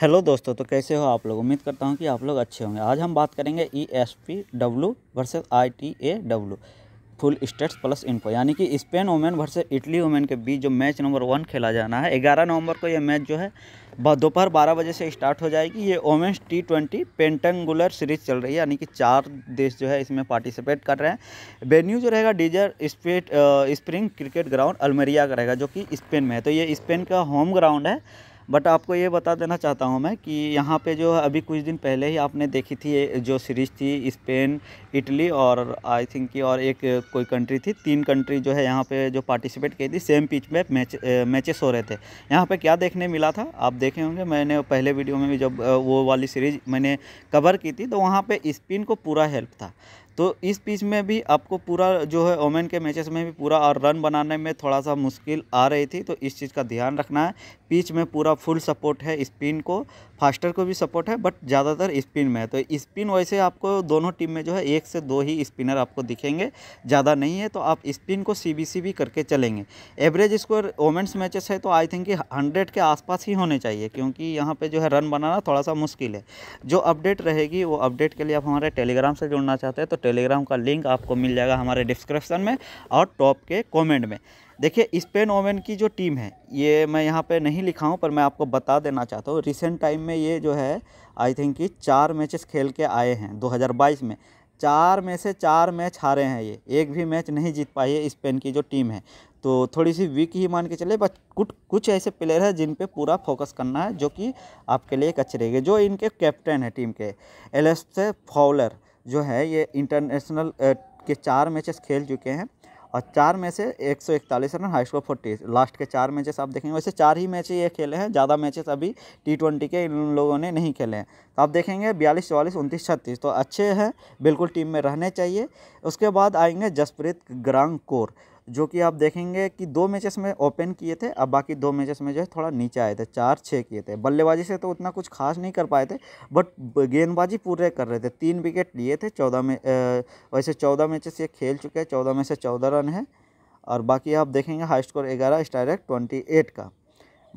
hello दोस्तों तो कैसे हो आप लोग उम्मीद करता हूँ कि आप लोग अच्छे होंगे आज हम बात करेंगे E S P W versus I T A W full stats plus इनको यानी कि Spain women versus Italy women के बीच जो मैच नंबर वन खेला जाना है ग्यारह नवंबर को यह मैच जो है दोपहर बारह बजे से स्टार्ट हो जाएगी ये women's T twenty pentangular series चल रही है यानी कि चार देश जो है इसमें पार्टिसिपेट कर रहे हैं वेन्यू जो रहेगा डीजर स्पेट स्प्रिंग क्रिकेट ग्राउंड अलमेरिया का रहेगा जो कि स्पेन में है तो ये स्पेन का होम ग्राउंड है बट आपको ये बता देना चाहता हूँ मैं कि यहाँ पे जो अभी कुछ दिन पहले ही आपने देखी थी जो सीरीज़ थी स्पेन इटली और आई थिंक कि और एक कोई कंट्री थी तीन कंट्री जो है यहाँ पे जो पार्टिसिपेट की थी सेम पिच में मैच मैचेस हो रहे थे यहाँ पे क्या देखने मिला था आप देखे होंगे मैंने पहले वीडियो में भी जब वो वाली सीरीज़ मैंने कवर की थी तो वहाँ पर स्पिन को पूरा हेल्प था तो इस पिच में भी आपको पूरा जो है ओमेन के मैचेस में भी पूरा और रन बनाने में थोड़ा सा मुश्किल आ रही थी तो इस चीज़ का ध्यान रखना है पिच में पूरा फुल सपोर्ट है स्पिन को फास्टर को भी सपोर्ट है बट ज़्यादातर स्पिन में है तो स्पिन वैसे आपको दोनों टीम में जो है एक से दो ही स्पिनर आपको दिखेंगे ज़्यादा नहीं है तो आप स्पिन को सी भी करके चलेंगे एवरेज स्कोर वोमेंस मैचेस है तो आई थिंक हंड्रेड के आसपास ही होने चाहिए क्योंकि यहाँ पर जो है रन बनाना थोड़ा सा मुश्किल है जो अपडेट रहेगी वो अपडेट के लिए आप हमारे टेलीग्राम से जुड़ना चाहते हैं तो टेलीग्राम का लिंक आपको मिल जाएगा हमारे डिस्क्रिप्शन में और टॉप के कॉमेंट में देखिए स्पेन ओमेन की जो टीम है ये मैं यहाँ पे नहीं लिखा हूँ पर मैं आपको बता देना चाहता हूँ रिसेंट टाइम में ये जो है आई थिंक कि चार मैचेस खेल के आए हैं 2022 में चार में से चार मैच हारे हैं ये एक भी मैच नहीं जीत पाई है स्पेन की जो टीम है तो थोड़ी सी वीक ही मान के चले बट कुछ कुछ ऐसे प्लेयर हैं जिन पे पूरा फोकस करना है जो कि आपके लिए एक अच्छे रहेंगे जो इनके कैप्टन है टीम के एलेस्ट फॉलर जो है ये इंटरनेशनल के चार मैचेस खेल चुके हैं और चार में से एक सौ इकतालीस run high score forty last के चार मैचेस आप देखेंगे वैसे चार ही मैच ये खेले हैं ज़्यादा मैचेस अभी टी ट्वेंटी के इन लोगों ने नहीं खेले हैं तो आप देखेंगे बयालीस चौवालीस उनतीस छत्तीस तो अच्छे हैं बिल्कुल टीम में रहने चाहिए उसके बाद आएंगे जसप्रीत ग्रांग कोर जो कि आप देखेंगे कि दो मैचेस में ओपन किए थे अब बाकी दो मैचेस में जो है थोड़ा नीचे आए थे चार छः किए थे बल्लेबाजी से तो उतना कुछ खास नहीं कर पाए थे बट गेंदबाजी पूरे कर रहे थे तीन विकेट लिए थे चौदह में वैसे चौदह मैचेस ये खेल चुके हैं चौदह में से चौदह रन है और बाकी आप देखेंगे हाई स्कोर ग्यारह स्ट्राइक ट्वेंटी एट का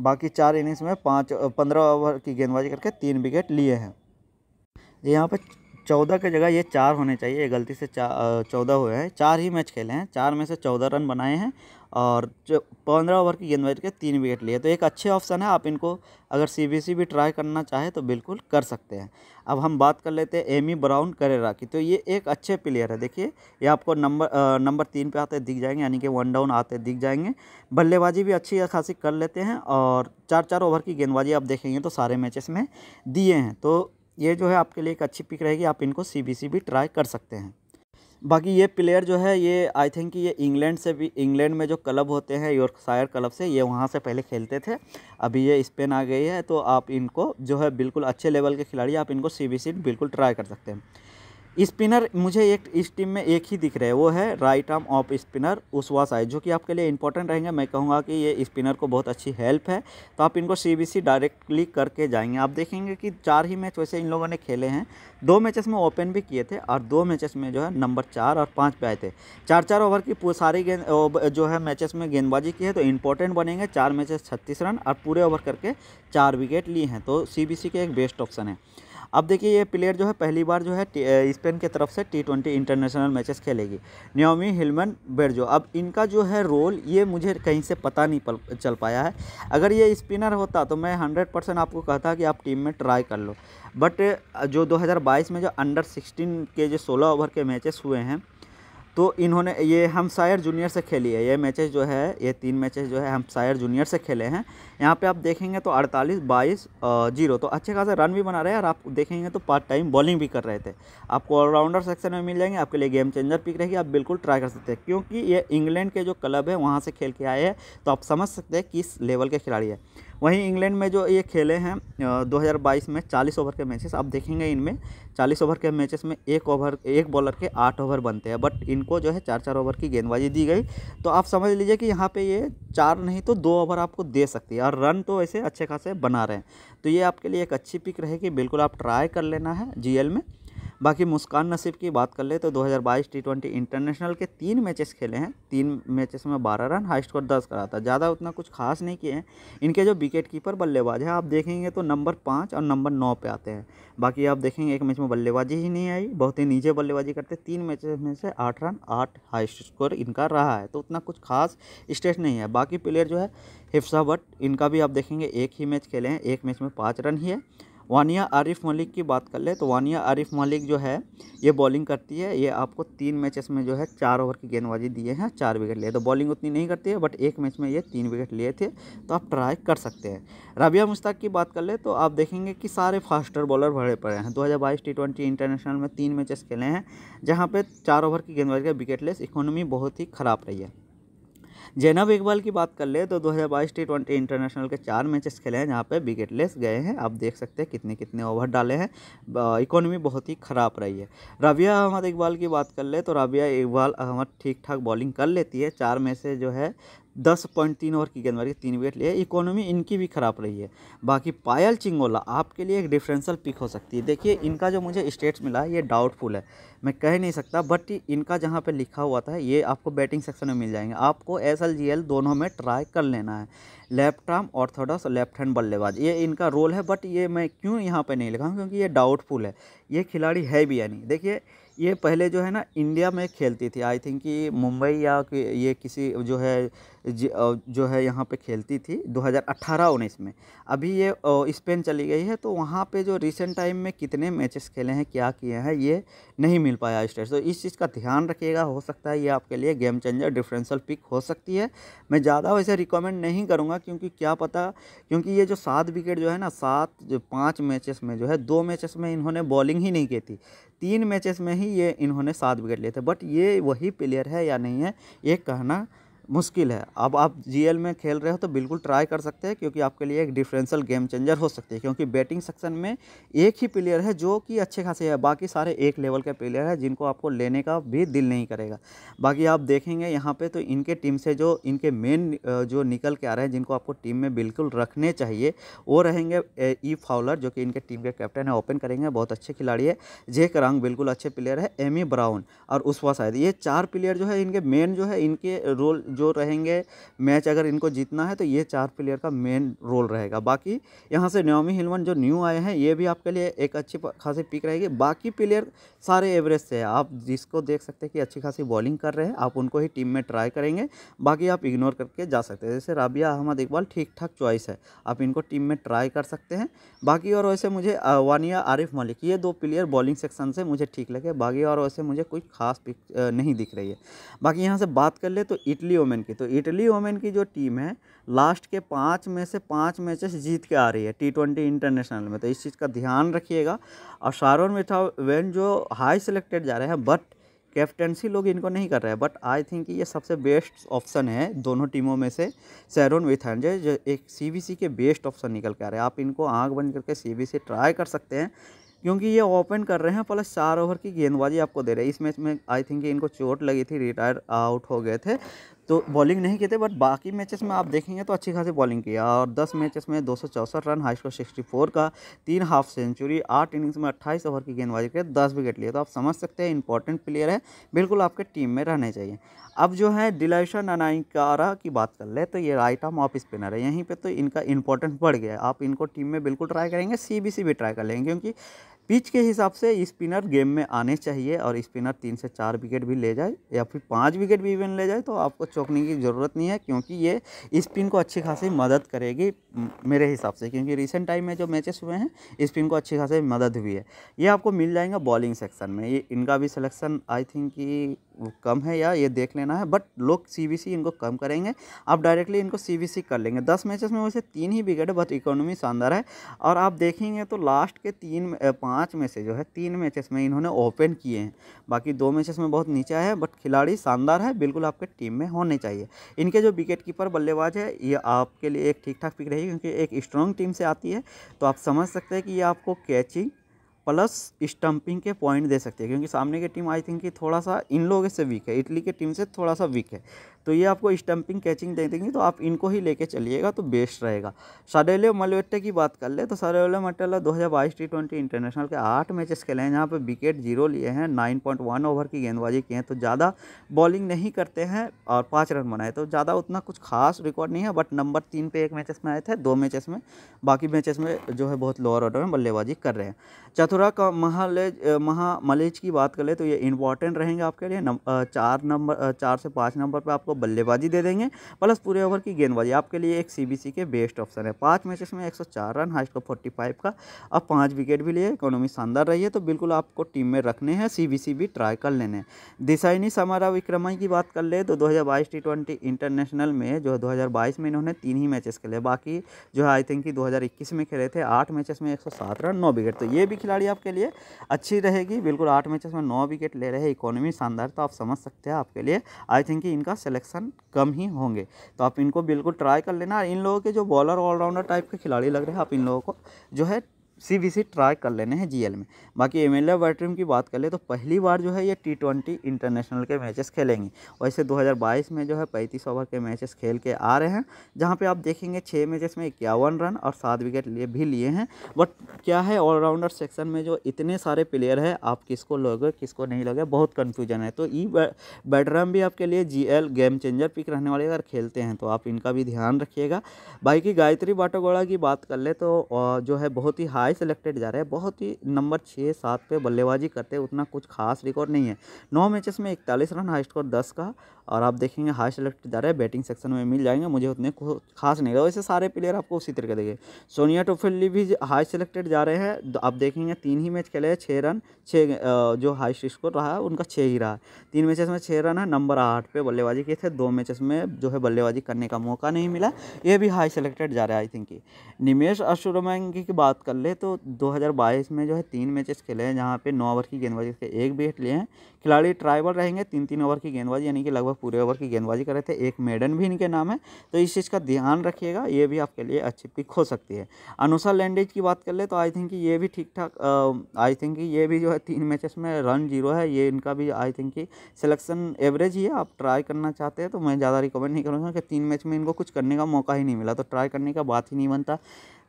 बाकी चार इनिंग्स में पाँच पंद्रह ओवर की गेंदबाजी करके तीन विकेट लिए हैं यहाँ पर चौदह के जगह ये चार होने चाहिए ये गलती से चार चौदह हुए हैं चार ही मैच खेले हैं चार में से चौदह रन बनाए हैं और जो पंद्रह ओवर की गेंदबाजी के तीन विकेट लिए तो एक अच्छे ऑप्शन है आप इनको अगर सीबीसी भी ट्राई करना चाहे तो बिल्कुल कर सकते हैं अब हम बात कर लेते हैं एमी ब्राउन करेरा की तो ये एक अच्छे प्लेयर है देखिए ये आपको नंबर नंबर तीन पे आते दिख जाएंगे यानी कि वन डाउन आते दिख जाएंगे बल्लेबाजी भी अच्छी खासी कर लेते हैं और चार चार ओवर की गेंदबाजी आप देखेंगे तो सारे मैचेस में दिए हैं तो ये जो है आपके लिए एक अच्छी पिक रहेगी आप इनको सी भी ट्राई कर सकते हैं बाकी ये प्लेयर जो है ये आई थिंक ये इंग्लैंड से भी इंग्लैंड में जो क्लब होते हैं यॉर्कशायर क्लब से ये वहाँ से पहले खेलते थे अभी ये स्पेन आ गई है तो आप इनको जो है बिल्कुल अच्छे लेवल के खिलाड़ी आप इनको सी बिल्कुल ट्राई कर सकते हैं स्पिनर मुझे एक इस टीम में एक ही दिख रहा है वो है राइट आर्म ऑफ स्पिनर उसवा साइज जो कि आपके लिए इंपॉर्टेंट रहेंगे मैं कहूँगा कि ये स्पिनर को बहुत अच्छी हेल्प है तो आप इनको सी डायरेक्टली करके जाएंगे आप देखेंगे कि चार ही मैच वैसे इन लोगों ने खेले हैं दो मैचेस में ओपन भी किए थे और दो मैचेस में जो है नंबर चार और पाँच पे आए थे चार चार ओवर की सारी गेंद जो है मैचेस में गेंदबाजी की है तो इंपॉर्टेंट बनेंगे चार मैचेस छत्तीस रन और पूरे ओवर करके चार विकेट लिए हैं तो सी के एक बेस्ट ऑप्शन है अब देखिए ये प्लेयर जो है पहली बार जो है स्पेन की तरफ से टी ट्वेंटी इंटरनेशनल मैचेस खेलेगी न्योमी हिलमन बेरजो अब इनका जो है रोल ये मुझे कहीं से पता नहीं चल पाया है अगर ये स्पिनर होता तो मैं हंड्रेड परसेंट आपको कहता कि आप टीम में ट्राई कर लो बट जो 2022 में जो अंडर 16 के जो 16 ओवर के मैचेस हुए हैं तो इन्होंने ये हम जूनियर से खेली है ये मैचेस जो है ये तीन मैचेस जो है हम जूनियर से खेले हैं यहाँ पे आप देखेंगे तो अड़तालीस बाईस जीरो तो अच्छे खासा रन भी बना रहे हैं और आप देखेंगे तो पार्ट टाइम बॉलिंग भी कर रहे थे आपको ऑलराउंडर सेक्शन में मिल जाएंगे आपके लिए गेम चेंजर पिक रहेगी आप बिल्कुल ट्राई कर सकते हैं क्योंकि ये इंग्लैंड के जो क्लब है वहाँ से खेल के आए हैं तो आप समझ सकते हैं किस लेवल के खिलाड़ी है वहीं इंग्लैंड में जो ये खेले हैं 2022 में 40 ओवर के मैचेस आप देखेंगे इनमें 40 ओवर के मैचेस में एक ओवर एक बॉलर के आठ ओवर बनते हैं बट इनको जो है चार चार ओवर की गेंदबाजी दी गई तो आप समझ लीजिए कि यहाँ पे ये चार नहीं तो दो ओवर आपको दे सकती है और रन तो ऐसे अच्छे खासे बना रहे हैं तो ये आपके लिए एक अच्छी पिक रहेगी बिल्कुल आप ट्राई कर लेना है जी में बाकी मुस्कान नसीब की बात कर ले तो 2022 टी ट्वेंटी इंटरनेशनल के तीन मैचेस खेले हैं तीन मैचेस में 12 रन हाई स्कोर 10 करा था ज़्यादा उतना कुछ खास नहीं किए हैं इनके जो विकेट कीपर बल्लेबाज है आप देखेंगे तो नंबर पाँच और नंबर नौ पे आते हैं बाकी आप देखेंगे एक मैच में बल्लेबाजी ही नहीं आई बहुत ही नीचे बल्लेबाजी करते तीन मैच में से आठ रन आठ हाई स्कोर इनका रहा है तो उतना कुछ खास स्टेट नहीं है बाकी प्लेयर जो है हिफ्सा भट्ट इनका भी आप देखेंगे एक ही मैच खेले हैं एक मैच में पाँच रन ही है वानिया आरिफ मलिक की बात कर ले तो वानिया आरिफ मलिक जो है ये बॉलिंग करती है ये आपको तीन मैचेस में जो है चार ओवर की गेंदबाजी दिए हैं चार विकेट लिए तो बॉलिंग उतनी नहीं करती है बट एक मैच में ये तीन विकेट लिए थे तो आप ट्राई कर सकते हैं रबिया मुश्ताक की बात कर ले तो आप देखेंगे कि सारे फास्टर बॉलर भरे पड़े हैं दो हज़ार बाईस टी ट्वेंटी इंटरनेशनल में तीन मैचेस खेले हैं जहाँ पर चार ओवर की गेंदबाजी का विकेटलेस इकोनॉमी बहुत ही ख़राब रही है जैनब इकबाल की बात कर ले तो 2022 टी ट्वेंटी इंटरनेशनल के चार मैचेस खेले हैं जहाँ पे विकेटलेस गए हैं आप देख सकते हैं कितने कितने ओवर डाले हैं इकोनॉमी बहुत ही ख़राब रही है राबिया अहमद इकबाल की बात कर ले तो राबिया इकबाल अहमद ठीक ठाक बॉलिंग कर लेती है चार में से जो है दस पॉइंट तीन ओवर की गेंदबाजी तीन विकेट लिए इकोनॉमी इनकी भी खराब रही है बाकी पायल चिंगोला आपके लिए एक डिफरेंशियल पिक हो सकती है देखिए इनका जो मुझे स्टेट्स मिला है ये डाउटफुल है मैं कह नहीं सकता बट इनका जहाँ पर लिखा हुआ था ये आपको बैटिंग सेक्शन में मिल जाएंगे आपको एस दोनों में ट्राई कर लेना है लेफ्ट आर्म ऑर्थोडॉक्स और लेफ्ट हैंड बल्लेबाज ये इनका रोल है बट ये मैं क्यों यहाँ पर नहीं लिखा क्योंकि ये डाउटफुल है ये खिलाड़ी है भी या नहीं देखिए ये पहले जो है ना इंडिया में खेलती थी आई थिंक कि मुंबई या कि ये किसी जो है जो है यहाँ पे खेलती थी 2018-19 में अभी ये स्पेन चली गई है तो वहाँ पे जो रिसेंट टाइम में कितने मैचेस खेले हैं क्या किए हैं ये नहीं मिल पाया स्टेट तो इस चीज़ का ध्यान रखिएगा हो सकता है ये आपके लिए गेम चेंजर डिफरेंशियल पिक हो सकती है मैं ज़्यादा वैसे रिकमेंड नहीं करूँगा क्योंकि क्या पता क्योंकि ये जो सात विकेट जो है ना सात पाँच मैचेस में जो है दो मैचेस में इन्होंने बॉलिंग ही नहीं की थी तीन मैचेस में ही ये इन्होंने सात विकेट लिए थे बट ये वही प्लेयर है या नहीं है ये कहना मुश्किल है अब आप जीएल में खेल रहे हो तो बिल्कुल ट्राई कर सकते हैं क्योंकि आपके लिए एक डिफरेंशियल गेम चेंजर हो सकती है क्योंकि बैटिंग सेक्शन में एक ही प्लेयर है जो कि अच्छे खासे है बाकी सारे एक लेवल के प्लेयर हैं जिनको आपको लेने का भी दिल नहीं करेगा बाकी आप देखेंगे यहाँ पर तो इनके टीम से जो इनके मेन जो निकल के आ रहे हैं जिनको आपको टीम में बिल्कुल रखने चाहिए वो रहेंगे ई फाउलर e जो कि इनके टीम के कैप्टन है ओपन करेंगे बहुत अच्छे खिलाड़ी है जे करांग बिल्कुल अच्छे प्लेयर है एमी ब्राउन और उसवा शायद ये चार प्लेयर जो है इनके मेन जो है इनके रोल जो रहेंगे मैच अगर इनको जीतना है तो ये चार प्लेयर का मेन रोल रहेगा बाकी यहाँ से न्योमी हिलवन जो न्यू आए हैं ये भी आपके लिए एक अच्छी खासी पिक रहेगी बाकी प्लेयर सारे एवरेज से है आप जिसको देख सकते हैं कि अच्छी खासी बॉलिंग कर रहे हैं आप उनको ही टीम में ट्राई करेंगे बाकी आप इग्नोर करके जा सकते हैं जैसे राबिया अहमद इकबाल ठीक ठाक चॉइस है आप इनको टीम में ट्राई कर सकते हैं बाकी और वैसे मुझे वानिया आरिफ मलिक ये दो प्लेयर बॉलिंग सेक्शन से मुझे ठीक लगे बाकी और वैसे मुझे कोई खास पिक नहीं दिख रही है बाकी यहाँ से बात कर ले तो इटली वोमेन की तो इटली वोमेन की जो टीम है लास्ट के पाँच में से पाँच मैचेस जीत के आ रही है टी ट्वेंटी इंटरनेशनल में तो इस चीज़ का ध्यान रखिएगा और शारोन मिथा वेन जो हाई सिलेक्टेड जा रहे हैं बट कैप्टनसी लोग इनको नहीं कर रहे हैं बट आई थिंक ये सबसे बेस्ट ऑप्शन है दोनों टीमों में से सैरोन विथानजे जो एक सी के बेस्ट ऑप्शन निकल के आ रहे हैं आप इनको आँख बंद करके सी ट्राई कर सकते हैं क्योंकि ये ओपन कर रहे हैं प्लस चार ओवर की गेंदबाजी आपको दे रहे हैं इस मैच में आई थिंक इनको चोट लगी थी रिटायर आउट हो गए थे तो बॉलिंग नहीं किए थे बट बाकी मैचेस में आप देखेंगे तो अच्छी खासी बॉलिंग किया और 10 मैचेस में दो रन हाई स्कोर सिक्सटी का तीन हाफ सेंचुरी आठ इनिंग्स में अट्ठाईस ओवर की गेंदबाजी करके दस विकेट लिए तो आप समझ सकते हैं इंपॉर्टेंट प्लेयर है बिल्कुल आपके टीम में रहने चाहिए अब जो है डिलाइशा ननाइकारा की बात कर ले तो ये राइट आर्म ऑफ स्पिनर है यहीं पर तो इनका इंपॉर्टेंस बढ़ गया आप इनको टीम में बिल्कुल ट्राई करेंगे सी भी ट्राई कर लेंगे क्योंकि पिच के हिसाब से स्पिनर गेम में आने चाहिए और स्पिनर तीन से चार विकेट भी ले जाए या फिर पाँच विकेट भी इवन ले जाए तो आपको चौंकने की ज़रूरत नहीं है क्योंकि ये स्पिन को अच्छी खासी मदद करेगी मेरे हिसाब से क्योंकि रिसेंट टाइम में जो मैचेस हुए हैं स्पिन को अच्छी खासी मदद हुई है ये आपको मिल जाएगा बॉलिंग सेक्शन में ये इनका भी सलेक्शन आई थिंक कि कम है या ये देख लेना है बट लोग सीबीसी इनको कम करेंगे आप डायरेक्टली इनको सीबीसी कर लेंगे दस मैचेस में वैसे तीन ही विकेट है बट इकोनॉमी शानदार है और आप देखेंगे तो लास्ट के तीन पाँच में से जो है तीन मैचेस में इन्होंने ओपन किए हैं बाकी दो मैचेस में बहुत नीचा है बट खिलाड़ी शानदार है बिल्कुल आपके टीम में होने चाहिए इनके जो विकेट कीपर बल्लेबाज है ये आपके लिए एक ठीक ठाक पिक रहेगी क्योंकि एक स्ट्रॉन्ग टीम से आती है तो आप समझ सकते हैं कि ये आपको कैचिंग प्लस स्टम्पिंग के पॉइंट दे सकती है क्योंकि सामने की टीम आई थिंक कि थोड़ा सा इन लोगों से वीक है इटली की टीम से थोड़ा सा वीक है तो ये आपको स्टम्पिंग कैचिंग दे देंगी तो आप इनको ही लेके चलिएगा तो बेस्ट रहेगा साडेले मलवेट्टे की बात कर ले तो साडेले मटेला दो हज़ार बाईस टी ट्वेंटी इंटरनेशनल के आठ मैचेस खेले हैं जहाँ पर विकेट जीरो लिए हैं नाइन पॉइंट वन ओवर की गेंदबाजी की हैं तो ज़्यादा बॉलिंग नहीं करते हैं और पाँच रन बनाए तो ज़्यादा उतना कुछ खास रिकॉर्ड नहीं है बट नंबर तीन पे एक मैचेस में आए थे दो मैचेस में बाकी मैचेस में जो है बहुत लोअर ऑर्डर में बल्लेबाजी कर रहे हैं चथुरा का महालेज महामलेज की बात कर ले तो ये इंपॉर्टेंट रहेंगे आपके लिए नम, चार नंबर चार से पाँच नंबर पर आपको बल्लेबाजी दे देंगे प्लस पूरे ओवर की गेंदबाजी आपके लिए एक सीबीसी के बेस्ट ऑप्शन है पाँच मैचेस में 104 रन हाइस्ट को फोर्टी का अब पाँच विकेट भी लिए इकोनॉमी शानदार रही है तो बिल्कुल आपको टीम में रखने हैं सी भी ट्राई कर लेने दिशाइनी समारा विक्रमई की बात कर ले तो दो हज़ार इंटरनेशनल में जो दो में इन्होंने तीन ही मैचेस खेले बाकी जो है आई थिंक कि 2021 में खेले थे आठ मैचेस में 107 रन नौ विकेट तो ये भी खिलाड़ी आपके लिए अच्छी रहेगी बिल्कुल आठ मैचेस में नौ विकेट ले रहे इकोनॉमी शानदार तो आप समझ सकते हैं आपके लिए आई थिंक इनका सिलेक्शन एक्शन कम ही होंगे तो आप इनको बिल्कुल ट्राई कर लेना इन लोगों के जो बॉलर ऑलराउंडर टाइप के खिलाड़ी लग रहे हैं आप इन लोगों को जो है सी ट्राई कर लेने हैं जीएल में बाकी एम एल की बात कर ले तो पहली बार जो है ये टी ट्वेंटी इंटरनेशनल के मैचेस खेलेंगे वैसे 2022 में जो है पैंतीस ओवर के मैचेस खेल के आ रहे हैं जहाँ पे आप देखेंगे छः मैचेस में इक्यावन रन और सात विकेट लिए भी लिए हैं बट क्या है ऑलराउंडर सेक्शन में जो इतने सारे प्लेयर हैं आप किसको लोगे किसको नहीं लोगे बहुत कन्फ्यूजन है तो ई बैटरम भी आपके लिए जी गेम चेंजर पिक रहने वाले अगर खेलते हैं तो आप इनका भी ध्यान रखिएगा बाकी गायत्री बाटोगोड़ा की बात कर ले तो जो है बहुत ही हाई हाई सिलेक्टेड जा रहे हैं बहुत ही नंबर छः सात पे बल्लेबाजी करते उतना कुछ खास रिकॉर्ड नहीं है नौ मैचेस में इकतालीस रन हाई स्कोर दस का और आप देखेंगे हाई सिलेक्टेड जा रहे हैं बैटिंग सेक्शन में मिल जाएंगे मुझे उतने खास नहीं वैसे सारे प्लेयर आपको उसी तरीके देंगे सोनिया टोफिली भी हाई सेलेक्टेड जा रहे हैं आप देखेंगे तीन ही मैच खेले हैं छः रन छः जो हाई स्कोर रहा है उनका छः ही रहा है तीन मैचेस में छः रन है नंबर आठ पे बल्लेबाजी किए थे दो मैचेस में जो है बल्लेबाजी करने का मौका नहीं मिला ये भी हाई सेलेक्टेड जा रहा है आई थिंक निमेश अशुरमैंग की बात कर ले तो 2022 में जो है तीन मैचेस खेले हैं जहाँ पे नौ ओवर की गेंदबाजी से एक भी हिट लिए हैं खिलाड़ी ट्राइबल रहेंगे तीन तीन ओवर की गेंदबाजी यानी कि लगभग पूरे ओवर की गेंदबाजी कर रहे थे एक मेडन भी इनके नाम है तो इस चीज़ का ध्यान रखिएगा ये भी आपके लिए अच्छी पिक हो सकती है अनुसार लैंडेज की बात कर ले तो आई थिंक ये भी ठीक ठाक आई थिंक ये भी जो है तीन मैचेस में रन जीरो है ये इनका भी आई थिंक कि सिलेक्शन एवरेज ही है आप ट्राई करना चाहते हैं तो मैं ज़्यादा रिकमेंड नहीं करूँगा कि तीन मैच में इनको कुछ करने का मौका ही नहीं मिला तो ट्राई करने का बात ही नहीं बनता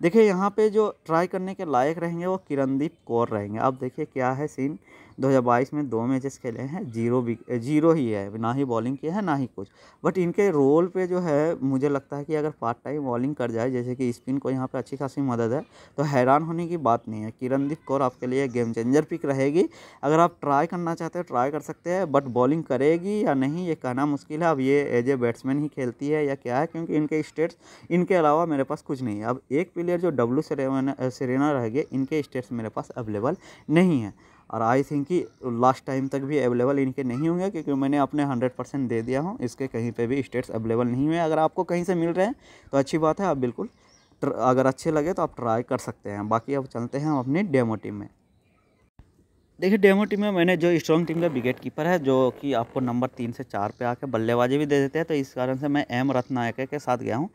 देखिए यहाँ पे जो ट्राई करने के लायक रहेंगे वो किरणदीप कौर रहेंगे अब देखिए क्या है सीन 2022 में दो मैचेस खेले हैं जीरो जीरो ही है ना ही बॉलिंग की है ना ही कुछ बट इनके रोल पे जो है मुझे लगता है कि अगर पार्ट टाइम बॉलिंग कर जाए जैसे कि स्पिन को यहाँ पे अच्छी खासी मदद है तो हैरान होने की बात नहीं है किरणदीप कौर आपके लिए गेम चेंजर पिक रहेगी अगर आप ट्राई करना चाहते हो ट्राई कर सकते हैं बट बॉलिंग करेगी या नहीं ये कहना मुश्किल है अब ये एज ए बैट्समैन ही खेलती है या क्या है क्योंकि इनके स्टेट्स इनके अलावा मेरे पास कुछ नहीं है अब एक प्लेयर जो डब्ल्यू सेरेना रहेगी इनके स्टेट्स मेरे पास अवेलेबल नहीं है और आई थिंक कि लास्ट टाइम तक भी अवेलेबल इनके नहीं होंगे क्योंकि मैंने अपने हंड्रेड परसेंट दे दिया हूँ इसके कहीं पे भी स्टेट्स अवेलेबल नहीं हुए अगर आपको कहीं से मिल रहे हैं तो अच्छी बात है आप बिल्कुल अगर अच्छे लगे तो आप ट्राई कर सकते हैं बाकी अब चलते हैं हम अपनी डेमो टीम में देखिए डेमो टीम में मैंने जो स्ट्रॉन्ग टीम का विकेट कीपर है जो कि आपको नंबर तीन से चार पे आके बल्लेबाजी भी दे देते हैं तो इस कारण से मैं एम रत्नायक के साथ गया हूँ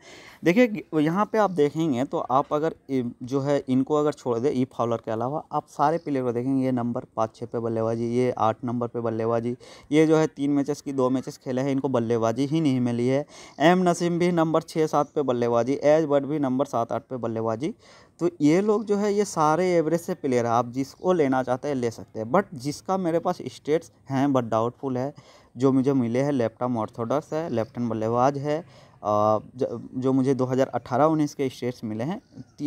देखिए यहाँ पे आप देखेंगे तो आप अगर जो है इनको अगर छोड़ दे ई फॉलर के अलावा आप सारे प्लेयर को देखेंगे ये नंबर पाँच छः पे बल्लेबाजी ये आठ नंबर पर बल्लेबाजी ये जो है तीन मैचेस की दो मैचेस खेले हैं इनको बल्लेबाजी ही नहीं मिली है एम नसीम भी नंबर छः सात पे बल्लेबाजी एज बट भी नंबर सात आठ पे बल्लेबाजी तो ये लोग जो है ये सारे एवरेज से प्लेयर हैं आप जिसको लेना चाहते हैं ले सकते हैं बट जिसका मेरे पास स्टेट्स हैं बट डाउटफुल है जो मुझे मिले हैं लेफ्टाम ऑर्थोडॉक्स है लेफ्ट बल्लेबाज है जो मुझे 2018-19 के स्टेट्स मिले हैं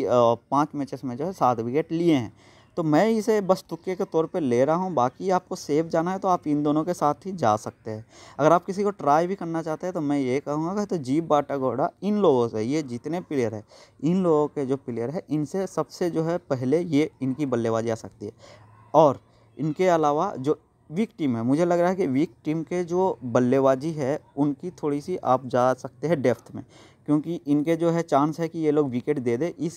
पाँच मैचेस में जो है सात विकेट लिए हैं तो मैं इसे बस तुक्के के तौर पे ले रहा हूँ बाकी आपको सेफ जाना है तो आप इन दोनों के साथ ही जा सकते हैं अगर आप किसी को ट्राई भी करना चाहते हैं तो मैं ये कहूँगा तो जीप बाटा घोड़ा इन लोगों से ये जितने प्लेयर है इन लोगों के जो प्लेयर है इनसे सबसे जो है पहले ये इनकी बल्लेबाजी आ सकती है और इनके अलावा जो वीक टीम है मुझे लग रहा है कि वीक टीम के जो बल्लेबाजी है उनकी थोड़ी सी आप जा सकते हैं डेप्थ में क्योंकि इनके जो है चांस है कि ये लोग विकेट दे दे इस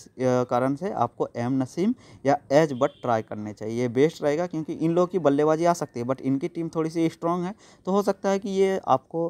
कारण से आपको एम नसीम या एज बट ट्राई करने चाहिए ये बेस्ट रहेगा क्योंकि इन लोगों की बल्लेबाजी आ सकती है बट इनकी टीम थोड़ी सी स्ट्रांग है तो हो सकता है कि ये आपको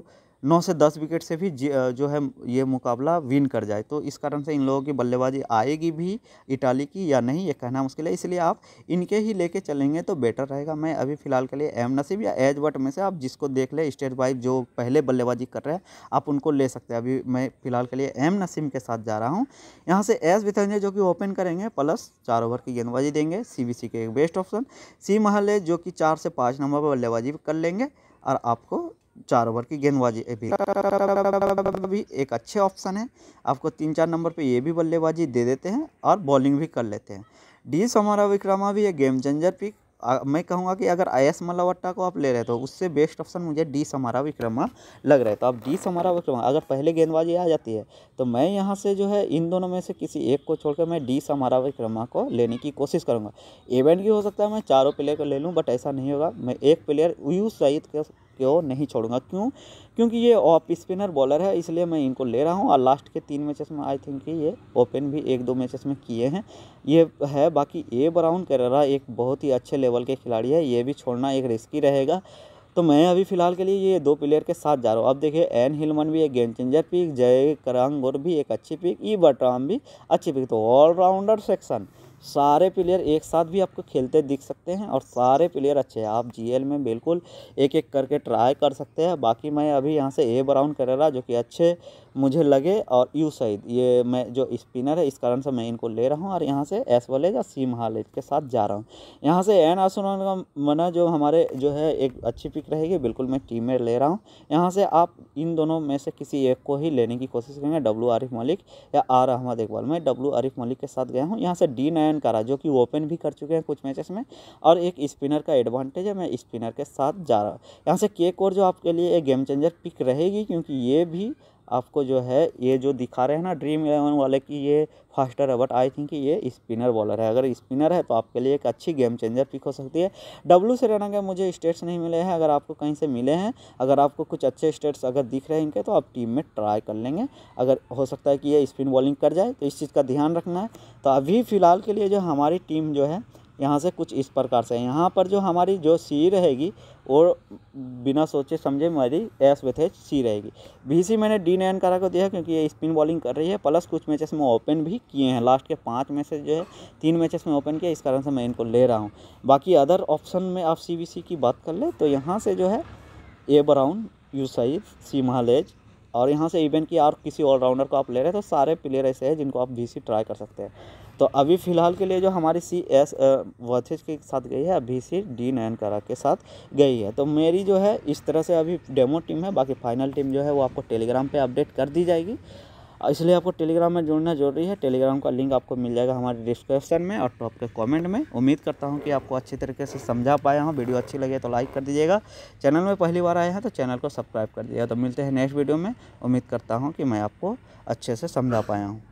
नौ से दस विकेट से भी जो है ये मुकाबला विन कर जाए तो इस कारण से इन लोगों की बल्लेबाजी आएगी भी इटाली की या नहीं ये कहना मुश्किल है इसलिए आप इनके ही लेके चलेंगे तो बेटर रहेगा मैं अभी फ़िलहाल के लिए एम नसीब या एज वट में से आप जिसको देख ले स्टेट वाइज जो पहले बल्लेबाजी कर रहे हैं आप उनको ले सकते हैं अभी मैं फ़िलहाल के लिए एम नसीम के साथ जा रहा हूँ यहाँ से एस बिथंजे जो कि ओपन करेंगे प्लस चार ओवर की गेंदबाजी देंगे सी के एक बेस्ट ऑप्शन सी महल जो कि चार से पाँच नंबर पर बल्लेबाजी कर लेंगे और आपको चार ओवर की गेंदबाजी भी एक अच्छे ऑप्शन है आपको तीन चार नंबर पे ये भी बल्लेबाजी दे देते हैं और बॉलिंग भी कर लेते हैं डी समारा विक्रमा भी एक गेम चेंजर पिक मैं कहूँगा कि अगर आई एस मलावट्टा को आप ले रहे तो उससे बेस्ट ऑप्शन मुझे डी समारा विक्रमा लग रहा है तो आप डी समारा विक्रमा अगर पहले गेंदबाजी आ जाती है तो मैं यहाँ से जो है इन दोनों में से किसी एक को छोड़कर मैं डी समारा विक्रमा को लेने की कोशिश करूँगा इवेंट भी हो सकता है मैं चारों प्लेयर को ले लूँ बट ऐसा नहीं होगा मैं एक प्लेयर यू सईद के को नहीं छोड़ूंगा क्यों क्योंकि ये ऑफ स्पिनर बॉलर है इसलिए मैं इनको ले रहा हूँ और लास्ट के तीन मैचेस में आई थिंक ये ओपन भी एक दो मैचेस में किए हैं ये है बाकी ए ब्राउन करेरा एक बहुत ही अच्छे लेवल के खिलाड़ी है ये भी छोड़ना एक रिस्की रहेगा तो मैं अभी फिलहाल के लिए ये दो प्लेयर के साथ जा रहा हूँ अब देखिए एन हिलमन भी एक गेम चेंजर पिक जय करांगोर भी एक अच्छी पिक ई बटराम भी अच्छी पिक तो ऑलराउंडर सेक्शन सारे प्लेयर एक साथ भी आपको खेलते दिख सकते हैं और सारे प्लेयर अच्छे हैं आप जीएल में बिल्कुल एक एक करके ट्राई कर सकते हैं बाकी मैं अभी यहाँ से ए ब्राउन करेरा जो कि अच्छे मुझे लगे और यू सईद ये मैं जो स्पिनर है इस कारण से मैं इनको ले रहा हूँ और यहाँ से एस वाले या सी महालेज के साथ जा रहा हूँ यहाँ से एन आसुनन का मना जो हमारे जो है एक अच्छी पिक रहेगी बिल्कुल मैं टीम में ले रहा हूँ यहाँ से आप इन दोनों में से किसी एक को ही लेने की कोशिश करेंगे डब्लू आरिफ मलिक या आर अहमद इकबाल मैं डब्लू आरिफ मलिक के साथ गया हूँ यहाँ से डी नयन करा जो कि ओपन भी कर चुके हैं कुछ मैचेस में और एक स्पिनर का एडवांटेज है मैं स्पिनर के साथ जा रहा हूँ यहाँ से केक और जो आपके लिए एक गेम चेंजर पिक रहेगी क्योंकि ये भी आपको जो है ये जो दिखा रहे हैं ना ड्रीम इलेवन वाले की ये फास्टर है बट आई थिंक ये स्पिनर बॉलर है अगर स्पिनर है तो आपके लिए एक अच्छी गेम चेंजर पिक हो सकती है डब्ल्यू से रहना के मुझे स्टेट्स नहीं मिले हैं अगर आपको कहीं से मिले हैं अगर आपको कुछ अच्छे स्टेट्स अगर दिख रहे हैं इनके तो आप टीम में ट्राई कर लेंगे अगर हो सकता है कि ये स्पिन बॉलिंग कर जाए तो इस चीज़ का ध्यान रखना है तो अभी फ़िलहाल के लिए जो हमारी टीम जो है यहाँ से कुछ इस प्रकार से यहाँ पर जो हमारी जो सी रहेगी और बिना सोचे समझे हमारी एस विथ एच सी रहेगी बी सी मैंने डी नाइन करा को दिया क्योंकि ये स्पिन बॉलिंग कर रही है प्लस कुछ मैचेस में ओपन भी किए हैं लास्ट के पाँच मैचेस जो है तीन मैचेस में ओपन किया इस कारण से मैं इनको ले रहा हूँ बाकी अदर ऑप्शन में आप सी बी सी की बात कर ले तो यहाँ से जो है ए ब्राउन सईद सी महालेज और यहाँ से इवन कि और किसी ऑलराउंडर को आप ले रहे हैं तो सारे प्लेयर ऐसे हैं जिनको आप बीसी ट्राई कर सकते हैं तो अभी फ़िलहाल के लिए जो हमारी सी एस वर्थेज के साथ गई है अभी सी डी नैन करा के साथ गई है तो मेरी जो है इस तरह से अभी डेमो टीम है बाकी फाइनल टीम जो है वो आपको टेलीग्राम पे अपडेट कर दी जाएगी इसलिए आपको टेलीग्राम में जुड़ना जरूरी है टेलीग्राम का लिंक आपको मिल जाएगा हमारे डिस्क्रिप्शन में और टॉप के कमेंट में उम्मीद करता हूँ कि आपको अच्छी तरीके से समझा पाया हूँ वीडियो अच्छी लगे तो लाइक कर दीजिएगा चैनल में पहली बार आए हैं तो चैनल को सब्सक्राइब कर दीजिएगा तो मिलते हैं नेक्स्ट वीडियो में उम्मीद करता हूँ कि मैं आपको अच्छे से समझा पाया हूँ